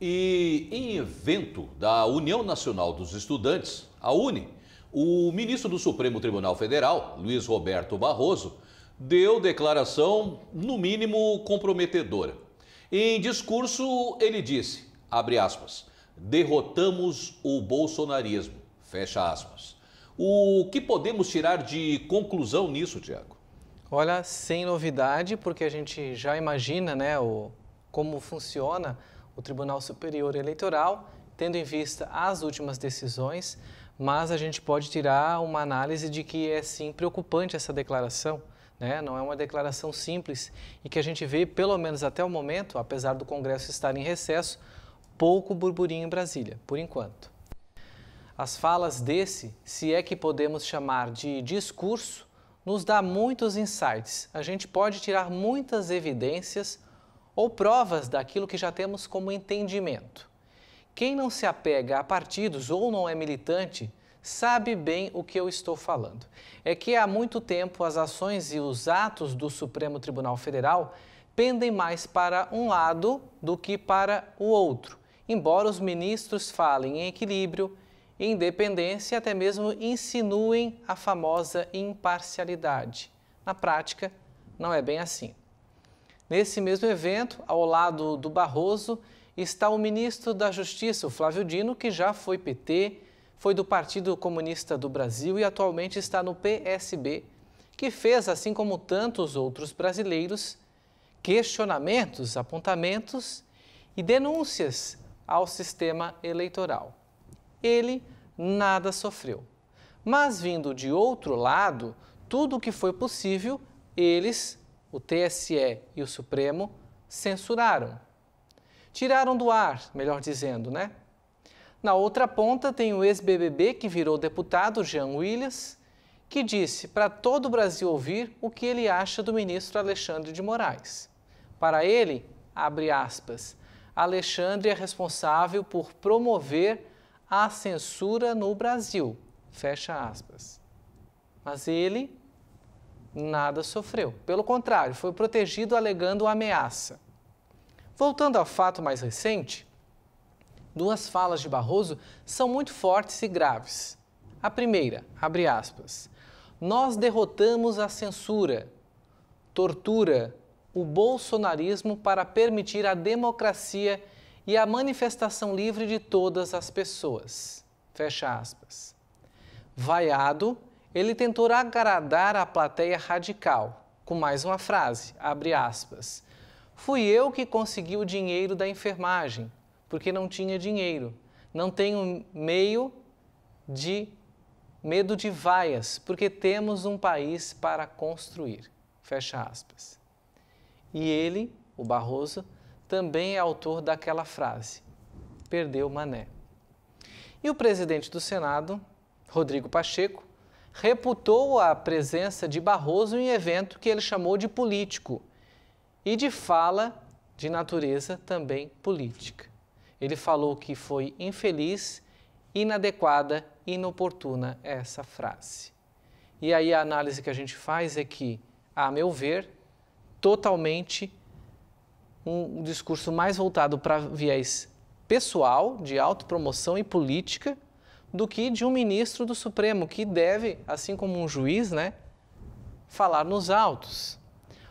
E em evento da União Nacional dos Estudantes, a UNE, o ministro do Supremo Tribunal Federal, Luiz Roberto Barroso, deu declaração, no mínimo, comprometedora. Em discurso, ele disse, abre aspas, derrotamos o bolsonarismo, fecha aspas. O que podemos tirar de conclusão nisso, Tiago? Olha, sem novidade, porque a gente já imagina né, o, como funciona o Tribunal Superior Eleitoral, tendo em vista as últimas decisões, mas a gente pode tirar uma análise de que é sim preocupante essa declaração. Né? Não é uma declaração simples e que a gente vê, pelo menos até o momento, apesar do Congresso estar em recesso, pouco burburinho em Brasília, por enquanto. As falas desse, se é que podemos chamar de discurso, nos dá muitos insights. A gente pode tirar muitas evidências ou provas daquilo que já temos como entendimento. Quem não se apega a partidos ou não é militante sabe bem o que eu estou falando. É que há muito tempo as ações e os atos do Supremo Tribunal Federal pendem mais para um lado do que para o outro, embora os ministros falem em equilíbrio, independência e até mesmo insinuem a famosa imparcialidade. Na prática, não é bem assim. Nesse mesmo evento, ao lado do Barroso, está o ministro da Justiça, o Flávio Dino, que já foi PT, foi do Partido Comunista do Brasil e atualmente está no PSB, que fez, assim como tantos outros brasileiros, questionamentos, apontamentos e denúncias ao sistema eleitoral. Ele nada sofreu. Mas vindo de outro lado, tudo o que foi possível, eles o TSE e o Supremo censuraram. Tiraram do ar, melhor dizendo, né? Na outra ponta tem o ex-BBB que virou deputado, Jean Williams, que disse para todo o Brasil ouvir o que ele acha do ministro Alexandre de Moraes. Para ele, abre aspas, Alexandre é responsável por promover a censura no Brasil, fecha aspas. Mas ele nada sofreu. Pelo contrário, foi protegido alegando ameaça. Voltando ao fato mais recente, duas falas de Barroso são muito fortes e graves. A primeira, abre aspas, nós derrotamos a censura, tortura, o bolsonarismo para permitir a democracia e a manifestação livre de todas as pessoas. Fecha aspas. Vaiado, ele tentou agradar a plateia radical com mais uma frase, abre aspas. Fui eu que consegui o dinheiro da enfermagem, porque não tinha dinheiro. Não tenho meio de medo de vaias, porque temos um país para construir. Fecha aspas. E ele, o Barroso, também é autor daquela frase: perdeu Mané. E o presidente do Senado, Rodrigo Pacheco, reputou a presença de Barroso em evento que ele chamou de político e de fala de natureza também política. Ele falou que foi infeliz, inadequada, inoportuna essa frase. E aí a análise que a gente faz é que, a meu ver, totalmente um discurso mais voltado para viés pessoal, de autopromoção e política, do que de um ministro do Supremo, que deve, assim como um juiz, né, falar nos autos.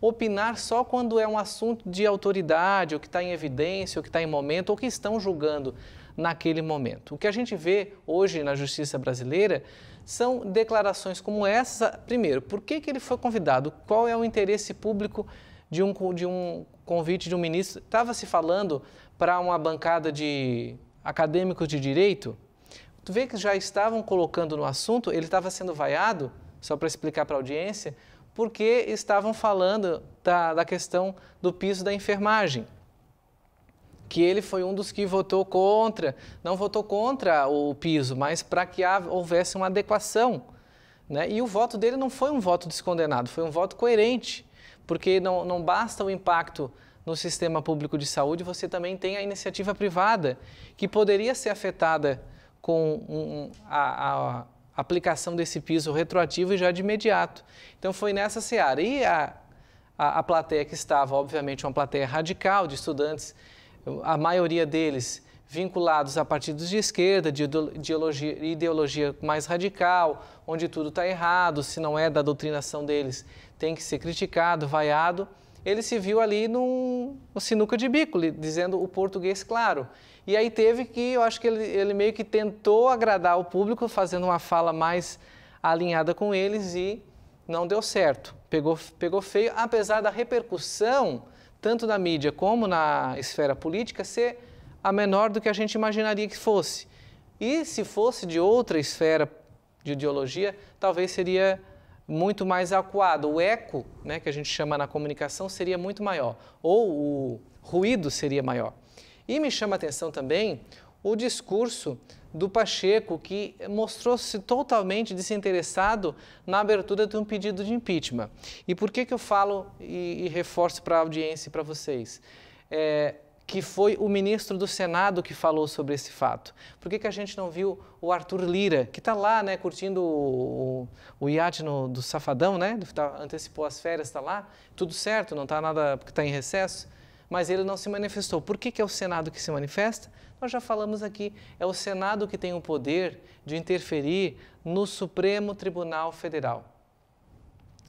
Opinar só quando é um assunto de autoridade, ou que está em evidência, ou que está em momento, ou que estão julgando naquele momento. O que a gente vê hoje na justiça brasileira são declarações como essa. Primeiro, por que, que ele foi convidado? Qual é o interesse público de um, de um convite de um ministro? Estava se falando para uma bancada de acadêmicos de direito? Tu vê que já estavam colocando no assunto, ele estava sendo vaiado, só para explicar para a audiência, porque estavam falando da, da questão do piso da enfermagem que ele foi um dos que votou contra, não votou contra o piso, mas para que houvesse uma adequação. Né? E o voto dele não foi um voto descondenado, foi um voto coerente, porque não, não basta o impacto no sistema público de saúde, você também tem a iniciativa privada, que poderia ser afetada com um, a, a, aplicação desse piso retroativo já de imediato. Então foi nessa seara. E a, a, a plateia que estava, obviamente, uma plateia radical de estudantes, a maioria deles vinculados a partidos de esquerda, de ideologia, ideologia mais radical, onde tudo está errado, se não é da doutrinação deles, tem que ser criticado, vaiado. Ele se viu ali num sinuca de bico, dizendo o português claro. E aí teve que, eu acho que ele, ele meio que tentou agradar o público, fazendo uma fala mais alinhada com eles e não deu certo. Pegou, pegou feio, apesar da repercussão, tanto na mídia como na esfera política, ser a menor do que a gente imaginaria que fosse. E se fosse de outra esfera de ideologia, talvez seria muito mais acuado. O eco, né, que a gente chama na comunicação, seria muito maior. Ou o ruído seria maior. E me chama a atenção também o discurso do Pacheco, que mostrou-se totalmente desinteressado na abertura de um pedido de impeachment. E por que, que eu falo e, e reforço para a audiência e para vocês? É, que foi o ministro do Senado que falou sobre esse fato. Por que, que a gente não viu o Arthur Lira, que está lá, né, curtindo o, o, o iate no, do Safadão, né? Tá, antecipou as férias, está lá, tudo certo, não está nada porque está em recesso mas ele não se manifestou. Por que, que é o Senado que se manifesta? Nós já falamos aqui, é o Senado que tem o poder de interferir no Supremo Tribunal Federal,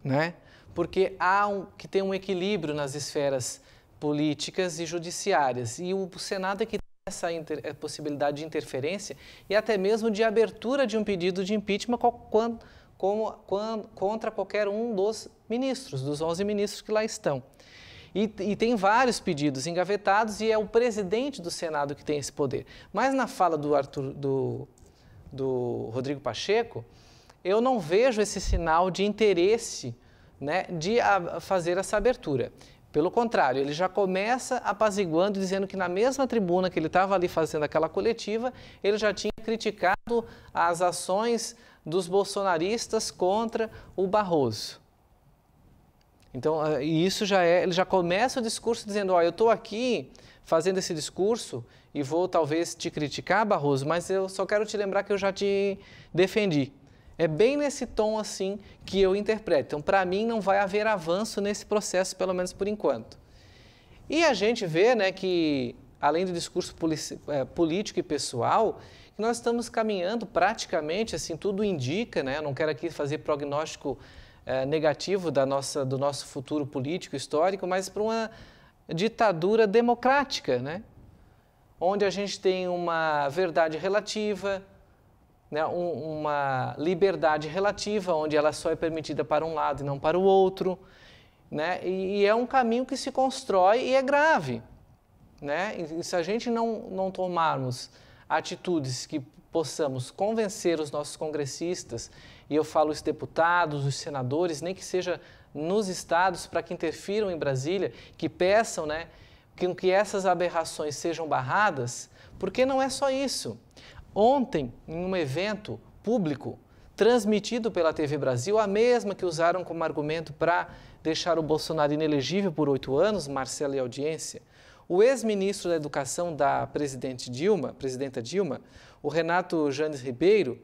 né? Porque há um, que tem um equilíbrio nas esferas políticas e judiciárias e o Senado é que tem essa inter, eh, possibilidade de interferência e até mesmo de abertura de um pedido de impeachment como, contra qualquer um dos ministros, dos 11 ministros que lá estão. E, e, tem vários pedidos engavetados e é o presidente do Senado que tem esse poder. Mas na fala do, Arthur, do, do Rodrigo Pacheco, eu não vejo esse sinal de interesse né, de a, fazer essa abertura. Pelo contrário, ele já começa apaziguando, dizendo que na mesma tribuna que ele estava ali fazendo aquela coletiva, ele já tinha criticado as ações dos bolsonaristas contra o Barroso. Então, ah, e isso já é, ele já começa o discurso dizendo: "Ó, eu estou aqui fazendo esse discurso e vou talvez te criticar, Barroso, mas eu só quero te lembrar que eu já te defendi". É bem nesse tom assim que eu interpreto. Então, para mim não vai haver avanço nesse processo, pelo menos por enquanto. E a gente vê, né, que além do discurso é, político e pessoal, nós estamos caminhando praticamente, assim, tudo indica, né? Eu não quero aqui fazer prognóstico é, negativo da nossa, do nosso futuro político histórico, mas para uma ditadura democrática, né? onde a gente tem uma verdade relativa, né? Um, uma liberdade relativa, onde ela só é permitida para um lado e não para o outro. Né? E, e é um caminho que se constrói e é grave. Né? E se a gente não, não tomarmos atitudes que possamos convencer os nossos congressistas e eu falo os deputados, os senadores, nem que seja nos estados, para que interfiram em Brasília, que peçam né, que, que essas aberrações sejam barradas, porque não é só isso. Ontem, em um evento público transmitido pela TV Brasil, a mesma que usaram como argumento para deixar o Bolsonaro inelegível por oito anos, Marcelo e audiência, o ex-ministro da Educação da presidente Dilma, presidenta Dilma, o Renato Janes Ribeiro,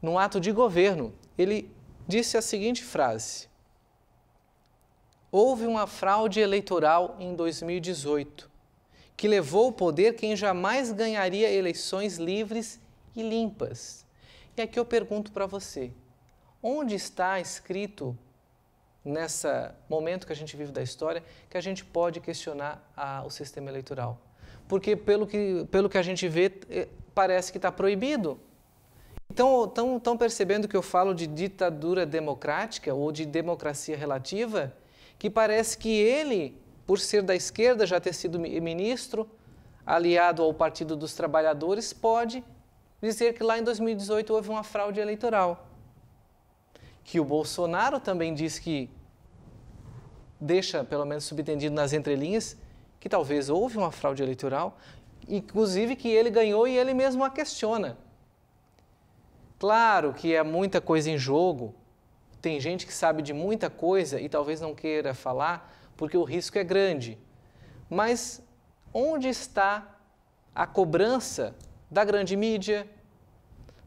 num ato de governo, ele disse a seguinte frase: Houve uma fraude eleitoral em 2018 que levou o poder quem jamais ganharia eleições livres e limpas. E aqui eu pergunto para você: onde está escrito nesse momento que a gente vive da história que a gente pode questionar a, o sistema eleitoral? Porque pelo que, pelo que a gente vê, eh, parece que está proibido. Então Estão percebendo que eu falo de ditadura democrática ou de democracia relativa? Que parece que ele, por ser da esquerda, já ter sido ministro, aliado ao Partido dos Trabalhadores, pode dizer que lá em 2018 houve uma fraude eleitoral. Que o Bolsonaro também diz que, deixa pelo menos subentendido nas entrelinhas, que talvez houve uma fraude eleitoral, inclusive que ele ganhou e ele mesmo a questiona. Claro que é muita coisa em jogo. Tem gente que sabe de muita coisa e talvez não queira falar porque o risco é grande. Mas onde está a cobrança da grande mídia,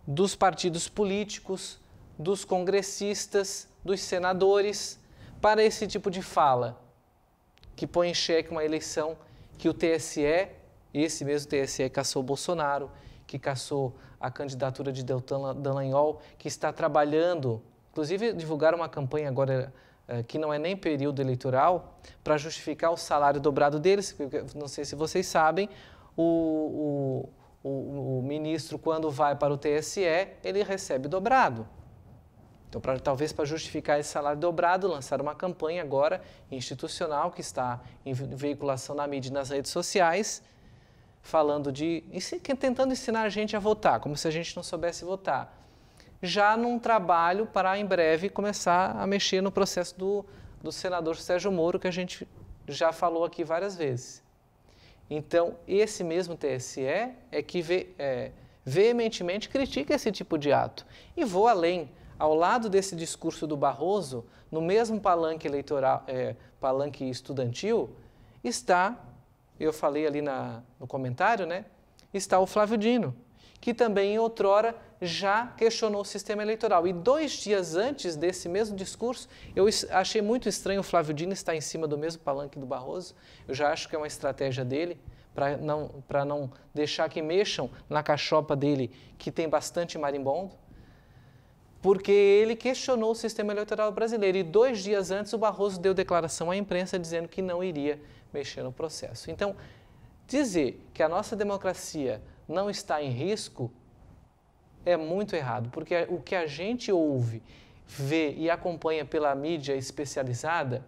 dos partidos políticos, dos congressistas, dos senadores para esse tipo de fala que põe em xeque uma eleição que o TSE, esse mesmo TSE caçou Bolsonaro, que caçou a candidatura de Deltan Dallagnol, que está trabalhando, inclusive divulgaram uma campanha agora eh, que não é nem período eleitoral, para justificar o salário dobrado deles. Não sei se vocês sabem, o, o, o, o ministro, quando vai para o TSE, ele recebe dobrado. Então, pra, talvez para justificar esse salário dobrado, lançaram uma campanha agora institucional que está em veiculação na mídia e nas redes sociais, falando de. tentando ensinar a gente a votar, como se a gente não soubesse votar. Já num trabalho para em breve começar a mexer no processo do, do senador Sérgio Moro, que a gente já falou aqui várias vezes. Então, esse mesmo TSE é que é, veementemente critica esse tipo de ato. E vou além. Ao lado desse discurso do Barroso, no mesmo palanque eleitoral, é, palanque estudantil, está eu falei ali na, no comentário, né, está o Flávio Dino, que também outrora já questionou o sistema eleitoral. E dois dias antes desse mesmo discurso, eu achei muito estranho o Flávio Dino estar em cima do mesmo palanque do Barroso. Eu já acho que é uma estratégia dele para não, não deixar que mexam na cachopa dele, que tem bastante marimbondo porque ele questionou o sistema eleitoral brasileiro. E dois dias antes, o Barroso deu declaração à imprensa dizendo que não iria mexer no processo. Então, dizer que a nossa democracia não está em risco é muito errado, porque o que a gente ouve, vê e acompanha pela mídia especializada,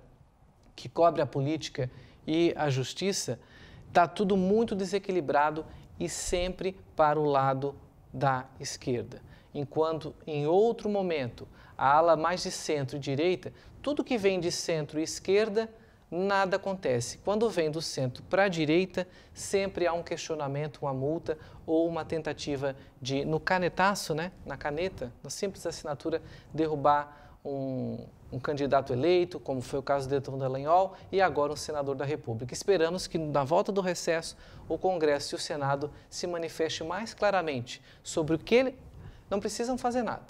que cobre a política e a justiça, está tudo muito desequilibrado e sempre para o lado da esquerda enquanto em outro momento a ala mais de centro-direita, tudo que vem de centro-esquerda, nada acontece. Quando vem do centro para a direita, sempre há um questionamento, uma multa ou uma tentativa de, no canetaço, né, na caneta, na simples assinatura, derrubar um, um candidato eleito, como foi o caso de Antônio Dallagnol, e agora um senador da República. Esperamos que, na volta do recesso, o Congresso e o Senado se manifestem mais claramente sobre o que não precisam fazer nada,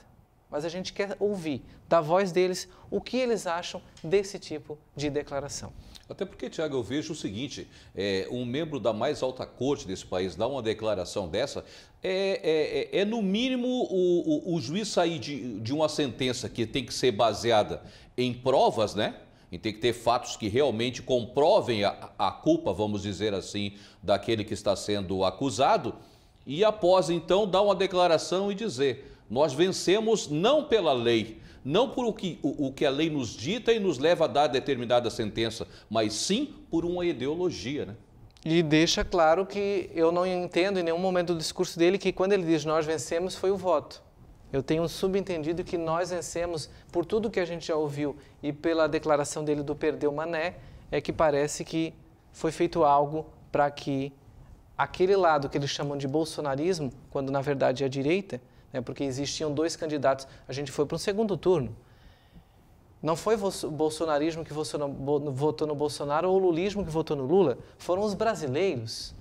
mas a gente quer ouvir da voz deles o que eles acham desse tipo de declaração. Até porque, Tiago, eu vejo o seguinte: é, um membro da mais alta corte desse país dá uma declaração dessa, é, é, é, é no mínimo o, o, o juiz sair de, de uma sentença que tem que ser baseada em provas, né? e tem que ter fatos que realmente comprovem a, a, culpa, vamos dizer assim, daquele que está sendo acusado e após então dar uma declaração e dizer: nós vencemos não pela lei, não por o que, o, o que a lei nos dita e nos leva a dar determinada sentença, mas sim por uma ideologia, né? E deixa claro que eu não entendo em nenhum momento do discurso dele que quando ele diz nós vencemos foi o voto. Eu tenho subentendido que nós vencemos por tudo que a gente já ouviu e pela declaração dele do perdeu Mané, é que parece que foi feito algo para que aquele lado que eles chamam de bolsonarismo, quando na verdade é a direita, né, porque existiam dois candidatos, a gente foi para um segundo turno. Não foi o bolsonarismo que votou no Bolsonaro ou o lulismo que votou no Lula, foram os brasileiros.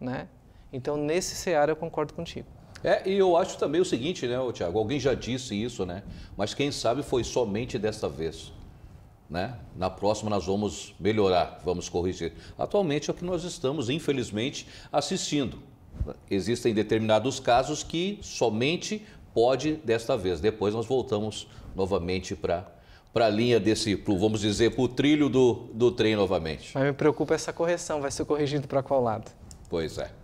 Né? Então, nesse cenário eu concordo contigo. É, e eu acho também o seguinte, né, Tiago? Alguém já disse isso, né? Mas quem sabe foi somente desta vez. Né? Na próxima nós vamos melhorar, vamos corrigir. Atualmente é o que nós estamos, infelizmente, assistindo. Existem determinados casos que somente pode desta vez. Depois nós voltamos novamente para para a linha desse, pro, vamos dizer, para o trilho do, do trem novamente. Mas me preocupa essa correção, vai ser corrigido para qual lado? Pois é.